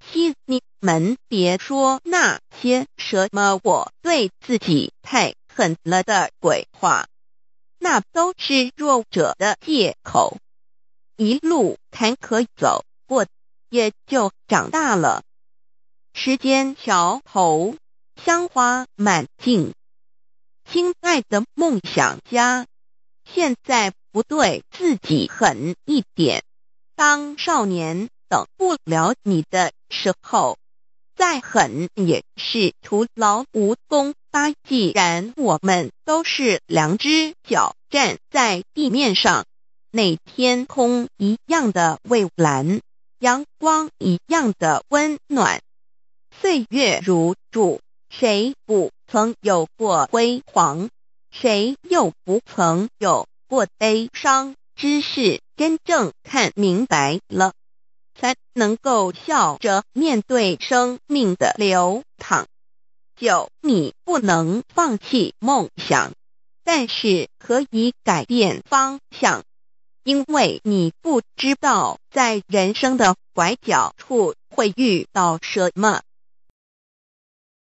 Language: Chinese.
七，你们别说那些什么我对自己太狠了的鬼话，那都是弱者的借口。一路坎坷走过，也就长大了。时间桥头，香花满径。亲爱的梦想家，现在不对自己狠一点，当少年等不了你的。时候再狠也是徒劳无功。八，既然我们都是两只脚站在地面上，那天空一样的蔚蓝，阳光一样的温暖，岁月如注，谁不曾有过辉煌？谁又不曾有过悲伤？只是真正看明白了。才能够笑着面对生命的流淌。九，你不能放弃梦想，但是可以改变方向，因为你不知道在人生的拐角处会遇到什么。